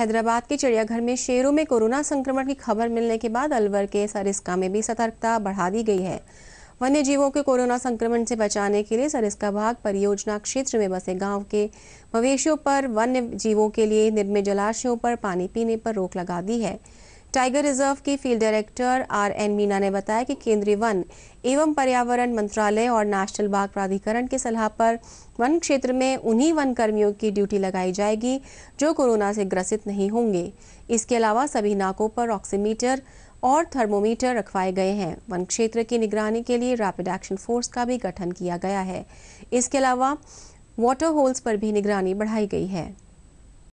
हैदराबाद के चिड़ियाघर में शेरों में कोरोना संक्रमण की खबर मिलने के बाद अलवर के सरिस्का में भी सतर्कता बढ़ा दी गई है वन्य जीवों के कोरोना संक्रमण से बचाने के लिए सरिस्का भाग परियोजना क्षेत्र में बसे गांव के मवेशियों पर वन्य जीवों के लिए निर्मित जलाशयों पर पानी पीने पर रोक लगा दी है टाइगर रिजर्व की field director R N Meena ने बताया कि केंद्रीय वन एवं पर्यावरण मंत्रालय और नेशनल बाग प्राधिकरण के सलाह पर वन क्षेत्र में उन्हीं वन कर्मियों की ड्यूटी लगाई जाएगी जो कोरोना से ग्रसित नहीं होंगे इसके अलावा सभी नाकों पर ऑक्सीमीटर और थर्मोमीटर रखवाए गए हैं वन क्षेत्र की निगरानी के लिए रैपिड एक्शन फोर्स का भी गठन किया गया है इसके अलावा वाटर होल्स पर भी निगरानी बढ़ाई गई है